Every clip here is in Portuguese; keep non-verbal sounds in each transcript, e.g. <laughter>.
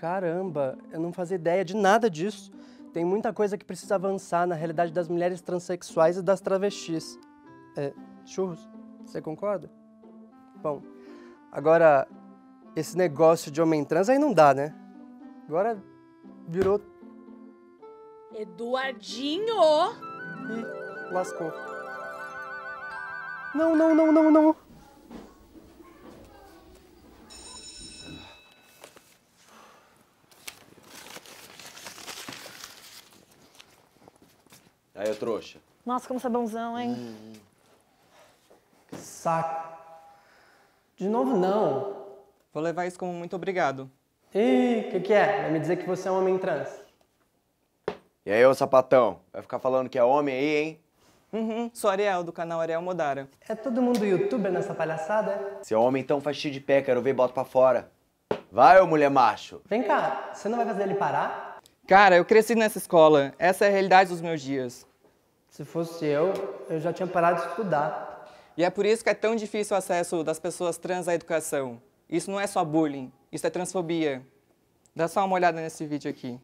caramba, eu não fazia ideia de nada disso. Tem muita coisa que precisa avançar na realidade das mulheres transexuais e das travestis. É, churros, você concorda? Bom, agora, esse negócio de homem trans aí não dá, né? Agora virou. Eduardinho! Ih, lascou. Não, não, não, não, não! Aí, eu trouxa. Nossa, como você é bonzão, hein? Hum. Saco. De novo, não. Vou levar isso como muito obrigado. Ih, o que, que é? Vai me dizer que você é um homem trans. E aí, ô sapatão? Vai ficar falando que é homem aí, hein? Uhum, sou Ariel, do canal Ariel Modara. É todo mundo youtuber nessa palhaçada? Se é homem, então faz xixi de pé, quero ver bota pra fora. Vai, ô mulher macho! Vem cá, você não vai fazer ele parar? Cara, eu cresci nessa escola. Essa é a realidade dos meus dias. Se fosse eu, eu já tinha parado de estudar. E é por isso que é tão difícil o acesso das pessoas trans à educação. Isso não é só bullying, isso é transfobia. Dá só uma olhada nesse vídeo aqui.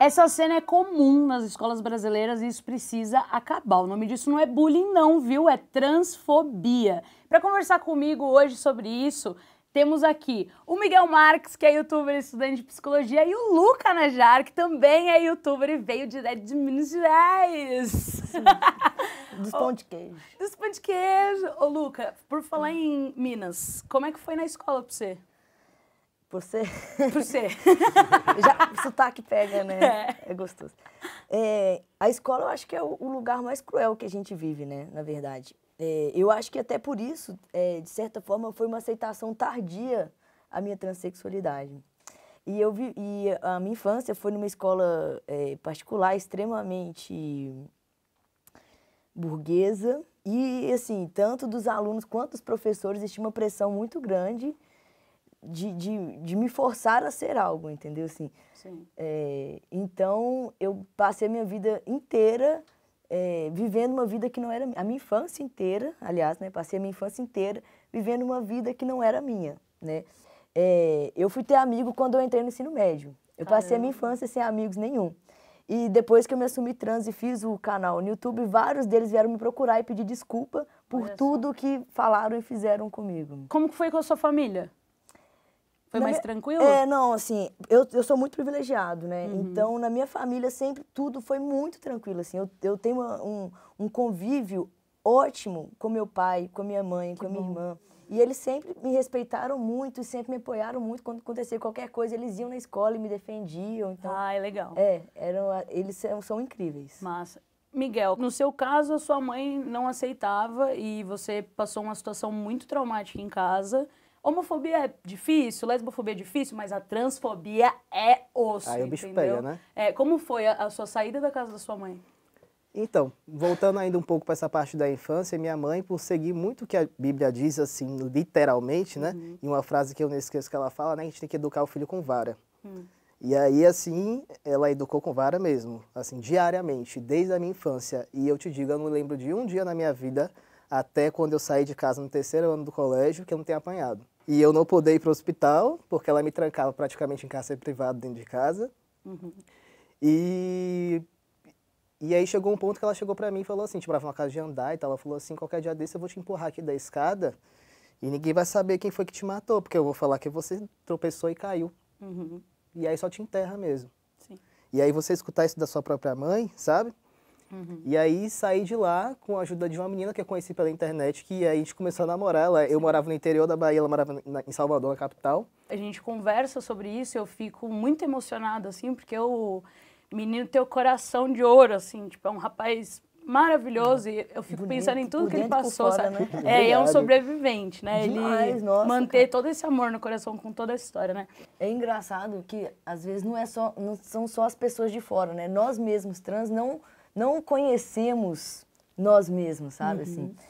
Essa cena é comum nas escolas brasileiras e isso precisa acabar. O nome disso não é bullying, não, viu? É transfobia. Para conversar comigo hoje sobre isso, temos aqui o Miguel Marques, que é youtuber e estudante de psicologia, e o Luca Najar, que também é youtuber e veio de Minas Gerais. Dos pão de queijo. <laughs> Dos pão de queijo. Ô, Luca, por falar em Minas, como é que foi na escola pra você? Por ser? Por ser. <laughs> Já, o sotaque pega, né? É, é gostoso. É, a escola eu acho que é o, o lugar mais cruel que a gente vive, né? Na verdade. É, eu acho que até por isso, é, de certa forma, foi uma aceitação tardia a minha transexualidade. E, eu vi, e a minha infância foi numa escola é, particular extremamente burguesa. E, assim, tanto dos alunos quanto dos professores existia uma pressão muito grande de, de, de me forçar a ser algo, entendeu? Assim, é, então, eu passei a minha vida inteira é, vivendo uma vida que não era a minha infância inteira, aliás, né, passei a minha infância inteira vivendo uma vida que não era minha, né? É, eu fui ter amigo quando eu entrei no ensino médio. Eu Caramba. passei a minha infância sem amigos nenhum. E depois que eu me assumi trans e fiz o canal no YouTube, vários deles vieram me procurar e pedir desculpa por tudo que falaram e fizeram comigo. Como que foi com a sua família? Foi na mais minha... tranquilo? É, não, assim, eu, eu sou muito privilegiado, né? Uhum. Então, na minha família, sempre tudo foi muito tranquilo, assim. Eu, eu tenho uma, um, um convívio ótimo com meu pai, com minha mãe, que com minha irmã. E eles sempre me respeitaram muito e sempre me apoiaram muito. Quando acontecia qualquer coisa, eles iam na escola e me defendiam. Então, ah, é legal. É, eram, eles são, são incríveis. Massa. Miguel, no seu caso, a sua mãe não aceitava e você passou uma situação muito traumática em casa. Homofobia é difícil, lesbofobia é difícil, mas a transfobia é osso, Aí o bicho entendeu? pega, né? É, como foi a, a sua saída da casa da sua mãe? Então, voltando ainda um pouco para essa parte da infância, minha mãe, por seguir muito o que a Bíblia diz, assim, literalmente, né? Uhum. E uma frase que eu não esqueço que ela fala, né? A gente tem que educar o filho com vara. Uhum. E aí, assim, ela educou com vara mesmo, assim, diariamente, desde a minha infância. E eu te digo, eu não lembro de um dia na minha vida até quando eu saí de casa no terceiro ano do colégio, que eu não tenho apanhado. E eu não pude ir para o hospital, porque ela me trancava praticamente em cárcere privado dentro de casa. Uhum. E e aí chegou um ponto que ela chegou para mim e falou assim, tipo, ela uma casa de andar e tal, ela falou assim, qualquer dia desse eu vou te empurrar aqui da escada e ninguém vai saber quem foi que te matou, porque eu vou falar que você tropeçou e caiu. Uhum. E aí só te enterra mesmo. Sim. E aí você escutar isso da sua própria mãe, sabe? Uhum. E aí saí de lá com a ajuda de uma menina que eu conheci pela internet, que aí a gente começou a namorar. Ela, eu morava no interior da Bahia, ela morava na, em Salvador, na capital. A gente conversa sobre isso, eu fico muito emocionada, assim, porque o menino tem o coração de ouro, assim, tipo, é um rapaz maravilhoso e eu fico Bonito, pensando em tudo que ele passou, fora, sabe? Né? É, é um sobrevivente, né? Demais, ele nossa, manter cara. todo esse amor no coração com toda a história, né? É engraçado que às vezes não é só não são só as pessoas de fora, né? Nós mesmos trans não não conhecemos nós mesmos, sabe? Assim. Uhum. Assim.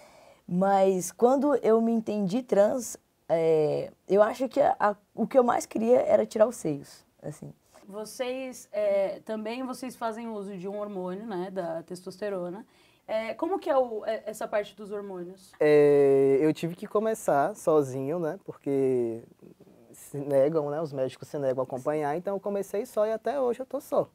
Mas quando eu me entendi trans, é, eu acho que a, a, o que eu mais queria era tirar os seios, assim. Vocês é, também vocês fazem uso de um hormônio, né, da testosterona. É, como que é o, essa parte dos hormônios? eu tive que começar sozinho, né, porque se negam, né, os médicos se negam a acompanhar. Então eu comecei só e até hoje eu tô só.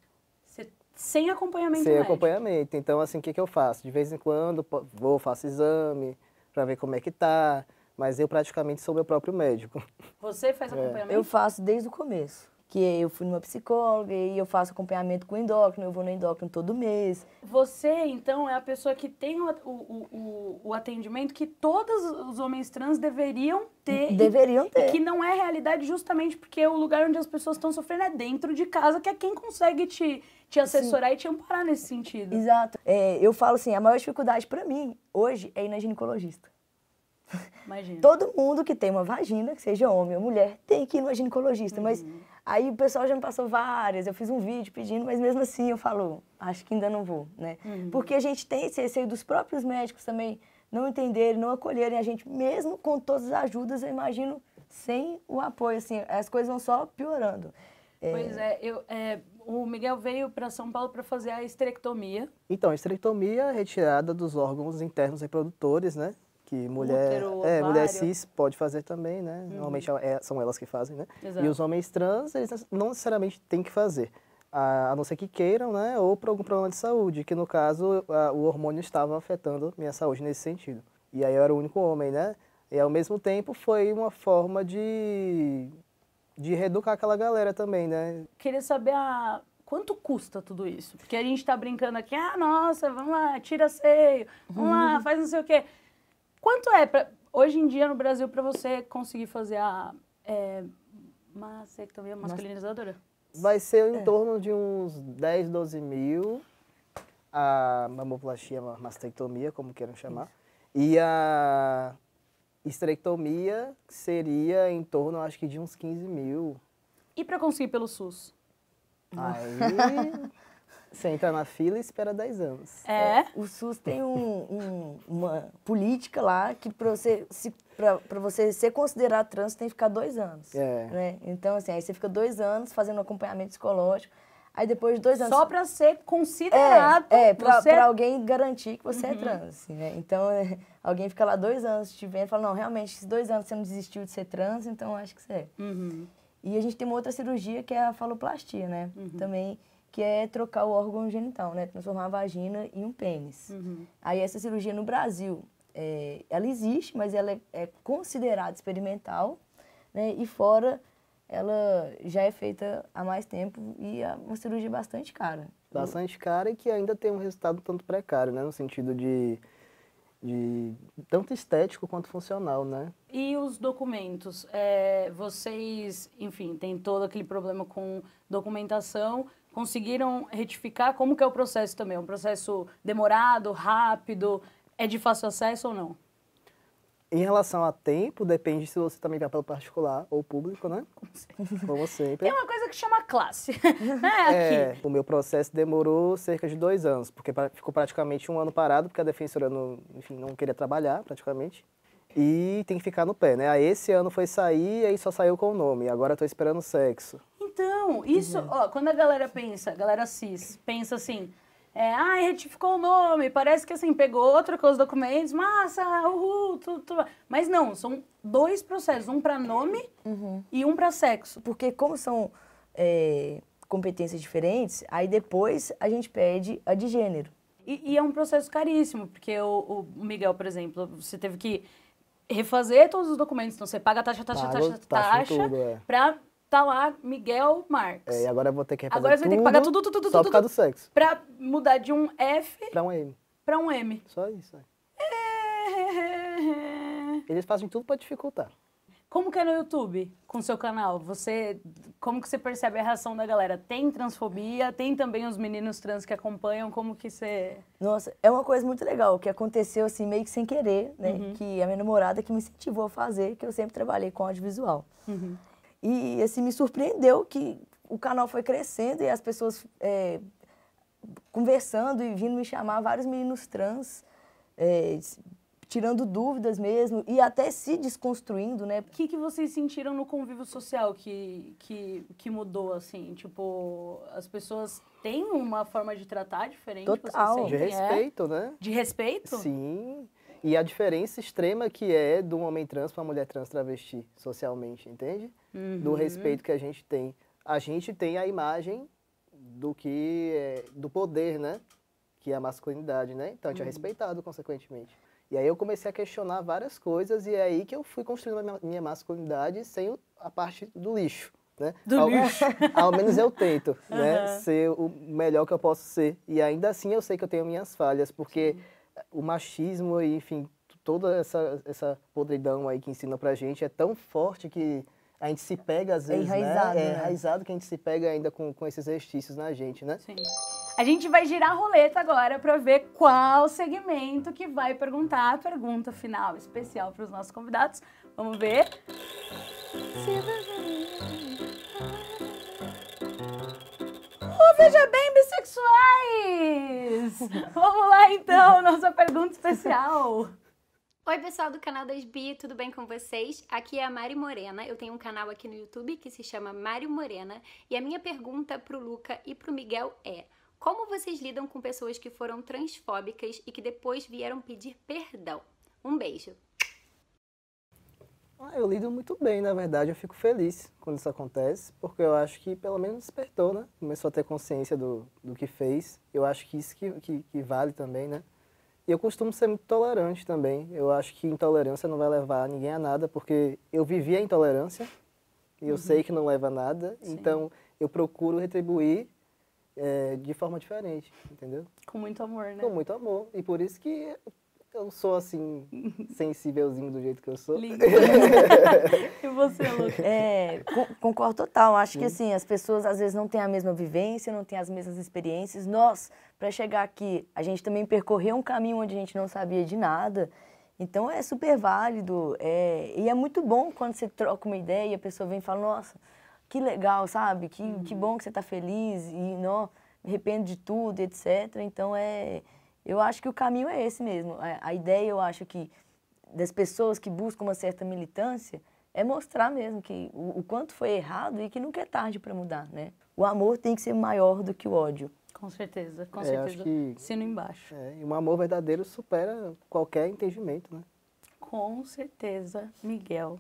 Você sem acompanhamento Sem médico. acompanhamento. Então, assim, o que, que eu faço? De vez em quando, vou, faço exame para ver como é que tá, mas eu praticamente sou meu próprio médico. Você faz é. acompanhamento? É. Eu faço desde o começo que é, eu fui numa psicóloga e eu faço acompanhamento com o endócrino, eu vou no endócrino todo mês. Você, então, é a pessoa que tem o, o, o, o atendimento que todos os homens trans deveriam ter. Deveriam ter. E que não é realidade justamente porque o lugar onde as pessoas estão sofrendo é dentro de casa, que é quem consegue te, te assessorar Sim. e te amparar nesse sentido. Exato. É, eu falo assim, a maior dificuldade para mim hoje é ir na ginecologista. Imagina. Todo mundo que tem uma vagina, que seja homem ou mulher, tem que ir na ginecologista. Uhum. Mas Aí o pessoal já me passou várias, eu fiz um vídeo pedindo, mas mesmo assim eu falo, acho que ainda não vou, né? Uhum. Porque a gente tem esse receio dos próprios médicos também não entenderem, não acolherem a gente, mesmo com todas as ajudas, eu imagino, sem o apoio, assim, as coisas vão só piorando. É. Pois é, eu, é, o Miguel veio para São Paulo para fazer a esterectomia. Então, a esterectomia é retirada dos órgãos internos reprodutores, né? que mulher, Útero, é, mulher cis pode fazer também, né? Uhum. Normalmente é, são elas que fazem, né? Exato. E os homens trans, eles não necessariamente têm que fazer, a, a não ser que queiram, né? Ou por algum problema de saúde, que no caso a, o hormônio estava afetando minha saúde nesse sentido. E aí eu era o único homem, né? E ao mesmo tempo foi uma forma de, de reeducar aquela galera também, né? Queria saber a, quanto custa tudo isso? Porque a gente está brincando aqui, ah, nossa, vamos lá, tira seio, vamos uhum. lá, faz não sei o quê. Quanto é pra, hoje em dia no Brasil para você conseguir fazer a é, mastectomia é é masculinizadora? Vai ser em é. torno de uns 10, 12 mil a mamoplastia, mastectomia, como queiram chamar. Isso. E a esterectomia seria em torno, acho que, de uns 15 mil. E para conseguir pelo SUS? Aí... <laughs> Você entra na fila e espera 10 anos. É? é. O SUS tem um, um, uma política lá que para você, se, pra, você ser considerado trans tem que ficar dois anos. É. Né? Então, assim, aí você fica dois anos fazendo acompanhamento psicológico. Aí depois de dois anos. Só para ser considerado. É, é para você... alguém garantir que você é uhum. é trans. Assim, né? Então, é, alguém fica lá dois anos te vendo e fala: não, realmente, esses dois anos você não desistiu de ser trans, então acho que você é. Uhum. E a gente tem uma outra cirurgia que é a faloplastia, né? Uhum. Também que é trocar o órgão genital, né? Transformar a vagina em um pênis. Uhum. Aí essa cirurgia no Brasil, é, ela existe, mas ela é, é considerada experimental, né? E fora, ela já é feita há mais tempo e é uma cirurgia bastante cara. Bastante cara e que ainda tem um resultado tanto precário, né? No sentido de de tanto estético quanto funcional, né? E os documentos? É, vocês, enfim, tem todo aquele problema com documentação, conseguiram retificar como que é o processo também? É um processo demorado, rápido? É de fácil acesso ou não? Em relação a tempo, depende se você também vai pelo particular ou público, né? Como sempre. Tem é uma coisa que chama classe, <laughs> né, é, Aqui. É, o meu processo demorou cerca de dois anos, porque ficou praticamente um ano parado, porque a defensora não, enfim, não queria trabalhar, praticamente. E tem que ficar no pé, né? Aí esse ano foi sair, aí só saiu com o nome. Agora estou esperando sexo. Então, uhum. isso, uhum. ó, quando a galera pensa, a galera cis, pensa assim, é, ai, retificou o nome, parece que assim, pegou, outra trocou os documentos, massa, uhul, tudo, tudo. Mas não, são dois processos, um para nome uhum. e um para sexo. Porque como são é, competências diferentes, aí depois a gente pede a de gênero. E, e é um processo caríssimo, porque o, o, Miguel, por exemplo, você teve que refazer todos os documentos, então você paga taxa, taxa, Pagou, taxa, taxa, taxa, taxa tudo, é. pra tá lá Miguel Marx. É, e agora eu vou ter que Agora você vai ter que pagar tudo, tudo, tudo, só tudo. por causa do sexo. Pra mudar de um F Pra um M. pra um M. Só isso. É. é. Eles fazem tudo pra dificultar. Como que é no YouTube, com o seu canal? Você, como que você percebe a reação da galera? Tem transfobia, tem também os meninos trans que acompanham, como que você... Nossa, é uma coisa muito legal que aconteceu assim meio que sem querer, né? Uhum. Que a minha namorada que me incentivou a fazer, que eu sempre trabalhei com audiovisual. Uhum. E assim, me surpreendeu que o canal foi crescendo e as pessoas é, conversando e vindo me chamar, vários meninos trans, é, tirando dúvidas mesmo e até se desconstruindo, né? O que, que vocês sentiram no convívio social que, que, que mudou, assim? Tipo, as pessoas têm uma forma de tratar diferente? Total. De é? respeito, é? né? De respeito? Sim. E a diferença extrema que é do homem trans para a mulher trans travesti socialmente, entende? Uhum. Do respeito que a gente tem. A gente tem a imagem do que é, do poder, né? Que é a masculinidade, né? Então a gente uhum. é respeitado consequentemente. E aí eu comecei a questionar várias coisas e é aí que eu fui construindo a minha masculinidade sem a parte do lixo, né? Do ao, lixo. <laughs> Ao menos eu tento, uhum. né? Ser o melhor que eu posso ser. E ainda assim eu sei que eu tenho minhas falhas, porque Sim o machismo e, enfim, toda essa, essa podridão aí que ensina pra gente é tão forte que a gente se pega às é vezes, né? é enraizado, né? É enraizado que a gente se pega ainda com, com esses restícios na gente, né? Sim. A gente vai girar a roleta agora para ver qual segmento que vai perguntar a pergunta final especial para os nossos convidados. Vamos ver. Se seja bem, bissexuais! Vamos lá então, nossa pergunta especial. Oi, pessoal do canal das Bi, tudo bem com vocês? Aqui é a Mari Morena. Eu tenho um canal aqui no YouTube que se chama Mário Morena. E a minha pergunta pro Luca e pro Miguel é: como vocês lidam com pessoas que foram transfóbicas e que depois vieram pedir perdão? Um beijo. Ah, eu lido muito bem, na verdade. Eu fico feliz quando isso acontece, porque eu acho que pelo menos despertou, né? Começou a ter consciência do, do que fez. Eu acho que isso que, que, que vale também, né? E eu costumo ser muito tolerante também. Eu acho que intolerância não vai levar ninguém a nada, porque eu vivi a intolerância e eu uhum. sei que não leva a nada. Sim. Então, eu procuro retribuir é, de forma diferente, entendeu? Com muito amor, né? Com muito amor. E por isso que eu sou assim, <laughs> sensívelzinho do jeito que eu sou. <laughs> e você, Lucas? É, concordo total. Acho que assim, as pessoas às vezes não têm a mesma vivência, não têm as mesmas experiências. Nós, para chegar aqui, a gente também percorreu um caminho onde a gente não sabia de nada. Então é super válido. É, e é muito bom quando você troca uma ideia e a pessoa vem e fala, nossa, que legal, sabe? Que, que uhum. bom que você está feliz e não me arrependo de tudo, etc. Então é eu acho que o caminho é esse mesmo. É, a, ideia, eu acho que, das pessoas que buscam uma certa militância, é mostrar mesmo que o, o quanto foi errado e que nunca é tarde para mudar, né? O amor tem que ser maior do que o ódio. Com certeza, com é, certeza. Que, Sino embaixo. É, e um amor verdadeiro supera qualquer entendimento, né? Com certeza, Miguel.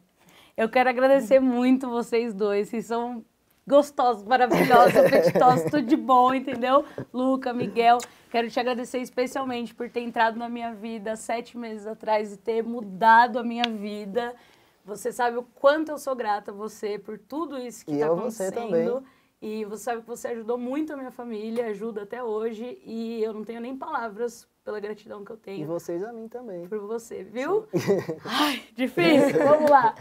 Eu quero agradecer <laughs> muito vocês dois, vocês são gostosos, maravilhosos, apetitosos, tudo de bom, entendeu? Luca, Miguel. Quero te agradecer especialmente por ter entrado na minha vida sete meses atrás e ter mudado a minha vida. Você sabe o quanto eu sou grata a você por tudo isso que está acontecendo. E você sabe que você ajudou muito a minha família, ajuda até hoje. E eu não tenho nem palavras pela gratidão que eu tenho. E vocês a mim também. Por você, viu? <laughs> Ai, difícil. <laughs> Vamos lá.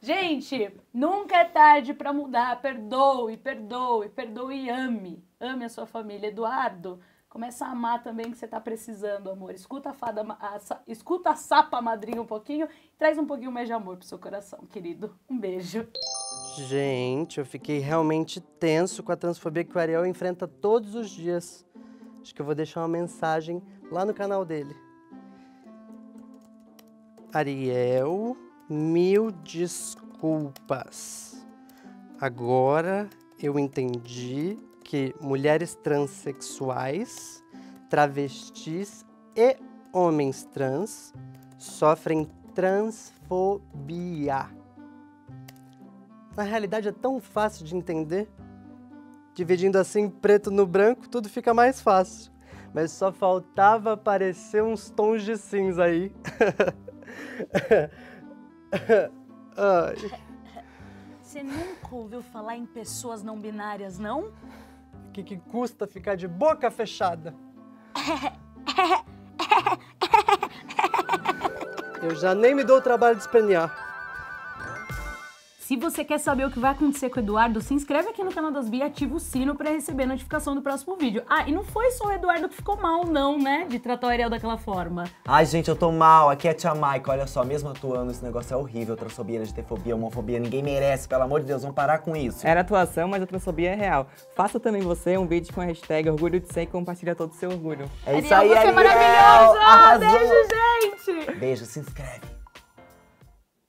Gente, nunca é tarde para mudar. Perdoe, perdoe, perdoe e ame. Ame a sua família. Eduardo, Começa a amar também que você está precisando, amor. Escuta a fada, a, a, escuta a sapa madrinha um pouquinho, traz um pouquinho mais de amor pro seu coração, querido. Um beijo. Gente, eu fiquei realmente tenso com a transfobia que o Ariel enfrenta todos os dias. Acho que eu vou deixar uma mensagem lá no canal dele. Ariel, mil desculpas. Agora eu entendi que mulheres transexuais, travestis e homens trans sofrem transfobia. Na realidade é tão fácil de entender. Dividindo assim preto no branco, tudo fica mais fácil. Mas só faltava aparecer uns tons de cinza aí. <laughs> Você nunca ouviu falar em pessoas não binárias, não? O que, que custa ficar de boca fechada? <laughs> Eu já nem me dou o trabalho de espernear. Se você quer saber o que vai acontecer com o Eduardo, se inscreve aqui no canal das Bi e ativa o sino para receber notificação do próximo vídeo. Ah, e não foi só o Eduardo que ficou mal não, né, de tratar o Ariel daquela forma. Ai, gente, eu tô mal. Aqui é a tia Maica, olha só, mesmo atuando, esse negócio é horrível. Transfobia, né, fobia homofobia, ninguém merece, pelo amor de Deus, vamos parar com isso. Era atuação, mas a transfobia é real. Faça também você um vídeo com a hashtag orgulho de ser e compartilha todo o seu orgulho. É Ariel, isso aí, você é Ariel! Você é maravilhoso! Ah, beijo, gente! Beijo, se inscreve.